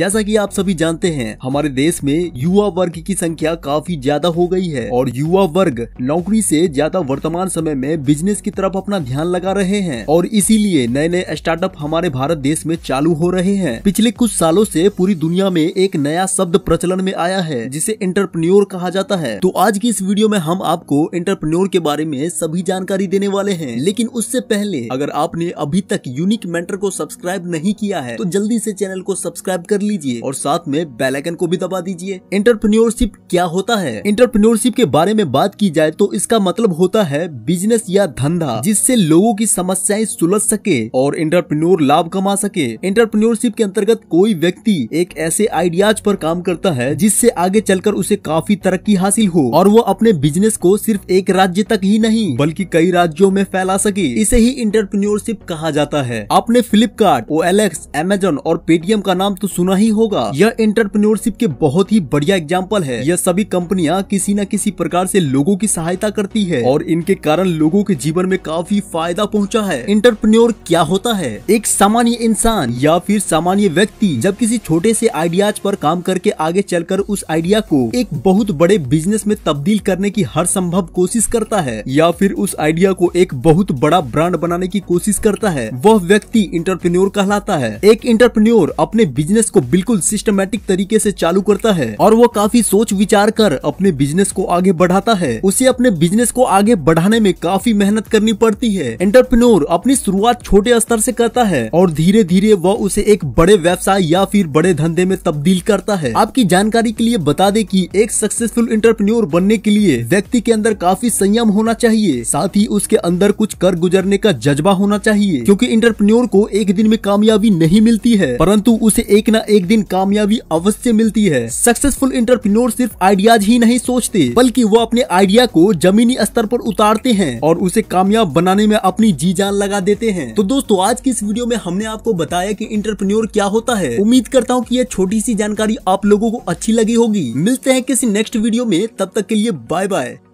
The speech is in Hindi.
जैसा कि आप सभी जानते हैं हमारे देश में युवा वर्ग की संख्या काफी ज्यादा हो गई है और युवा वर्ग नौकरी से ज्यादा वर्तमान समय में बिजनेस की तरफ अपना ध्यान लगा रहे हैं और इसीलिए नए नए स्टार्टअप हमारे भारत देश में चालू हो रहे हैं पिछले कुछ सालों से पूरी दुनिया में एक नया शब्द प्रचलन में आया है जिसे इंटरप्रन्योर कहा जाता है तो आज की इस वीडियो में हम आपको इंटरप्रन्योर के बारे में सभी जानकारी देने वाले है लेकिन उससे पहले अगर आपने अभी तक यूनिक मेंटर को सब्सक्राइब नहीं किया है तो जल्दी से चैनल को सब्सक्राइब कर लीजिए और साथ में बेलाइकन को भी दबा दीजिए इंटरप्रन्योरशिप क्या होता है इंटरप्रन्योरशिप के बारे में बात की जाए तो इसका मतलब होता है बिजनेस या धंधा जिससे लोगों की समस्याएं सुलझ सके और इंटरप्रन्योर लाभ कमा सके इंटरप्रन्योरशिप के अंतर्गत कोई व्यक्ति एक ऐसे आइडियाज पर काम करता है जिससे आगे चलकर उसे काफी तरक्की हासिल हो और वो अपने बिजनेस को सिर्फ एक राज्य तक ही नहीं बल्कि कई राज्यों में फैला सके इसे ही इंटरप्रन्योरशिप कहा जाता है आपने Flipkart O L X Amazon और पेटीएम का नाम तो सुना होना ही होगा यह एंटरप्रेन्योरशिप के बहुत ही बढ़िया एग्जाम्पल है यह सभी कंपनियां किसी न किसी प्रकार से लोगों की सहायता करती है और इनके कारण लोगों के जीवन में काफी फायदा पहुंचा है इंटरप्रन्योर क्या होता है एक सामान्य इंसान या फिर सामान्य व्यक्ति जब किसी छोटे से आइडियाज पर काम करके आगे चलकर उस आइडिया को एक बहुत बड़े बिजनेस में तब्दील करने की हर संभव कोशिश करता है या फिर उस आइडिया को एक बहुत बड़ा ब्रांड बनाने की कोशिश करता है वह व्यक्ति इंटरप्रेन्योर कहलाता है एक इंटरप्रेन्योर अपने बिजनेस को को बिल्कुल सिस्टमेटिक तरीके से चालू करता है और वो काफी सोच विचार कर अपने बिजनेस को आगे बढ़ाता है उसे अपने बिजनेस को आगे बढ़ाने में काफी मेहनत करनी पड़ती है एंटरप्रेन्योर अपनी शुरुआत छोटे स्तर से करता है और धीरे धीरे वह उसे एक बड़े व्यवसाय या फिर बड़े धंधे में तब्दील करता है आपकी जानकारी के लिए बता दे की एक सक्सेसफुल एंटरप्रेन्योर बनने के लिए व्यक्ति के अंदर काफी संयम होना चाहिए साथ ही उसके अंदर कुछ कर गुजरने का जज्बा होना चाहिए क्योंकि इंटरप्रन्योर को एक दिन में कामयाबी नहीं मिलती है परंतु उसे एक न एक दिन कामयाबी अवश्य मिलती है सक्सेसफुल इंटरप्रीनोर सिर्फ आइडियाज ही नहीं सोचते बल्कि वो अपने आइडिया को जमीनी स्तर पर उतारते हैं और उसे कामयाब बनाने में अपनी जी जान लगा देते हैं तो दोस्तों आज की इस वीडियो में हमने आपको बताया की इंटरप्रीनोर क्या होता है उम्मीद करता हूँ की यह छोटी सी जानकारी आप लोगों को अच्छी लगी होगी मिलते हैं किसी नेक्स्ट वीडियो में तब तक के लिए बाय बाय